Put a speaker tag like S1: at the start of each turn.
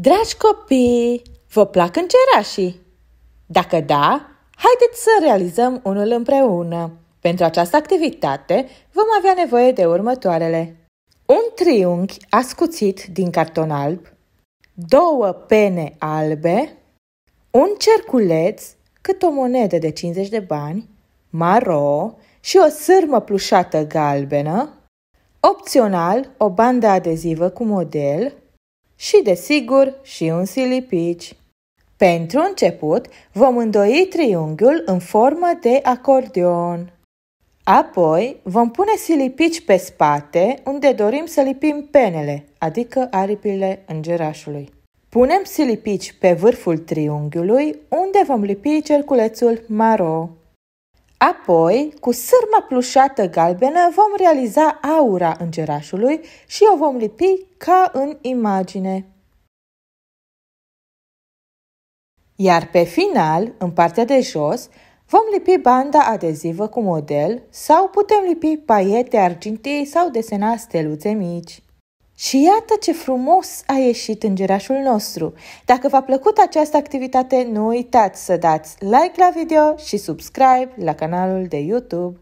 S1: Dragi copii, vă plac încerașii? Dacă da, haideți să realizăm unul împreună. Pentru această activitate vom avea nevoie de următoarele. Un triunghi ascuțit din carton alb, două pene albe, un cerculeț, cât o monedă de 50 de bani, maro și o sârmă plușată galbenă, opțional o bandă adezivă cu model, și, desigur, și un silipici. Pentru început, vom îndoi triunghiul în formă de acordeon. Apoi, vom pune silipici pe spate, unde dorim să lipim penele, adică aripile îngerașului. Punem silipici pe vârful triunghiului, unde vom lipi cerculețul maro. Apoi, cu sârma plușată galbenă, vom realiza aura îngerașului și o vom lipi ca în imagine. Iar pe final, în partea de jos, vom lipi banda adezivă cu model sau putem lipi paiete argintii sau desena steluțe mici. Și iată ce frumos a ieșit îngerașul nostru! Dacă v-a plăcut această activitate, nu uitați să dați like la video și subscribe la canalul de YouTube.